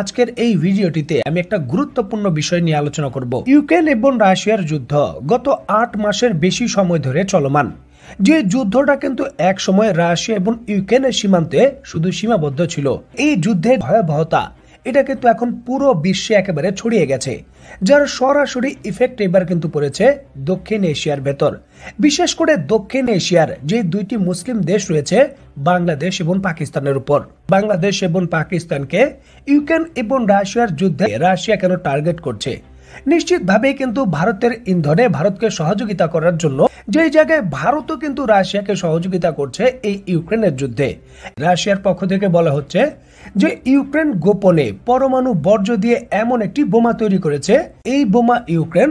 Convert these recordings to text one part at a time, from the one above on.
আজকের এই ভিডিওটিতে আমি একটা গুরুত্বপূর্ণ বিষয় নিয়ে আলোচনা করব ইউক্রেন এবং রাশিয়ার যুদ্ধ গত আট মাসের বেশি সময় ধরে চলমান যে যুদ্ধটা কিন্তু এক সময় রাশিয়া এবং ইউক্রেনের সীমান্তে শুধু সীমাবদ্ধ ছিল এই যুদ্ধের ভয়াবহতা এটা কিন্তু এখন পুরো বিশ্বে একেবারে ছড়িয়ে গেছে যার সরাসরি ইফেক্ট এবার কিন্তু পড়েছে দক্ষিণ এশিয়ার ভেতর বিশেষ করে দক্ষিণ এশিয়ার যে দুইটি মুসলিম দেশ রয়েছে বাংলাদেশ এবং পাকিস্তানের উপর বাংলাদেশ এবং পাকিস্তানকে ইউক্রেন এবং রাশিয়ার যুদ্ধে রাশিয়া কেন টার্গেট করছে নিশ্চিতভাবে কিন্তু ভারতের ইন্ধনে ভারতকে সহযোগিতা করার জন্য যে জায়গায় ভারতও কিন্তু রাশিয়াকে সহযোগিতা করছে এই ইউক্রেনের যুদ্ধে রাশিয়ার পক্ষ থেকে বলা হচ্ছে যে ইউক্রেন গোপনে পরমাণু বর্জ্য দিয়ে এমন একটি বোমা তৈরি করেছে এই বোমা ইউক্রেন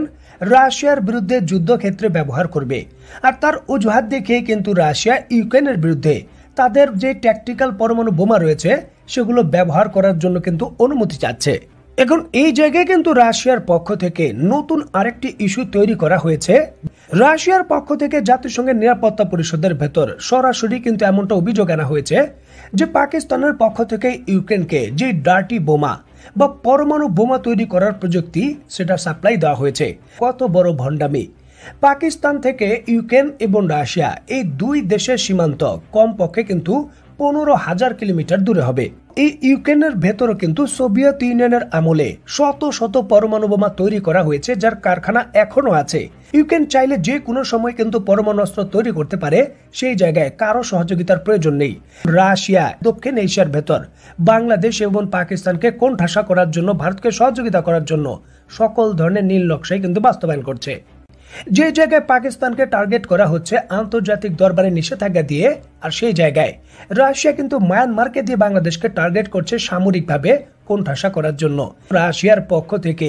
রাশিয়ার বিরুদ্ধে যুদ্ধক্ষেত্রে ব্যবহার করবে আর তার অজুহাত দেখে কিন্তু রাশিয়া ইউক্রেনের বিরুদ্ধে তাদের যে ট্যাকটিক্যাল পরমাণু বোমা রয়েছে সেগুলো ব্যবহার করার জন্য কিন্তু অনুমতি চাচ্ছে এখন এই জায়গায় কিন্তু রাশিয়ার পক্ষ থেকে নতুন আরেকটি ইস্যু তৈরি করা হয়েছে রাশিয়ার পক্ষ থেকে জাতিসংঘের নিরাপত্তা পরিষদের ভেতর সরাসরি কিন্তু এমনটা অভিযোগ আনা হয়েছে যে পাকিস্তানের পক্ষ থেকে ইউক্রেনকে যে ডার্টি বোমা বা পরমাণু বোমা তৈরি করার প্রযুক্তি সেটা সাপ্লাই দেওয়া হয়েছে কত বড় ভণ্ডামি পাকিস্তান থেকে ইউক্রেন এবং রাশিয়া এই দুই দেশের সীমান্ত কমপক্ষে কিন্তু পনেরো হাজার কিলোমিটার দূরে হবে এই ইউক্রেনের ভেতরও কিন্তু সোভিয়েত ইউনিয়নের আমলে শত শত পরমাণু বোমা তৈরি করা হয়েছে যার কারখানা এখনো আছে ইউক্রেন চাইলে যে কোনো সময় কিন্তু পরমাণু অস্ত্র তৈরি করতে পারে সেই জায়গায় কারো সহযোগিতার প্রয়োজন নেই রাশিয়া দক্ষিণ এশিয়ার ভেতর বাংলাদেশ এবং পাকিস্তানকে কোণঠাসা করার জন্য ভারতকে সহযোগিতা করার জন্য সকল ধরনের নীল নকশাই কিন্তু বাস্তবায়ন করছে যে জায়গায় পাকিস্তানকে টার্গেট করা হচ্ছে আন্তর্জাতিক দরবারে নিষেধাজ্ঞা দিয়ে আর সেই জায়গায় রাশিয়া কিন্তু মায়ানমারকে দিয়ে বাংলাদেশকে টার্গেট করছে সামরিকভাবে কোণঠাসা করার জন্য রাশিয়ার পক্ষ থেকে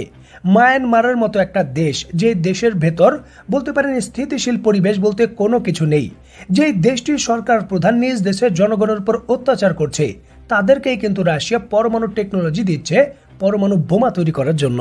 মায়ানমারের মতো একটা দেশ যে দেশের ভেতর বলতে পারেন স্থিতিশীল পরিবেশ বলতে কোনো কিছু নেই যেই দেশটির সরকার প্রধান নিজ দেশের জনগণের উপর অত্যাচার করছে তাদেরকেই কিন্তু রাশিয়া পরমাণু টেকনোলজি দিচ্ছে পরমাণু বোমা তৈরি করার জন্য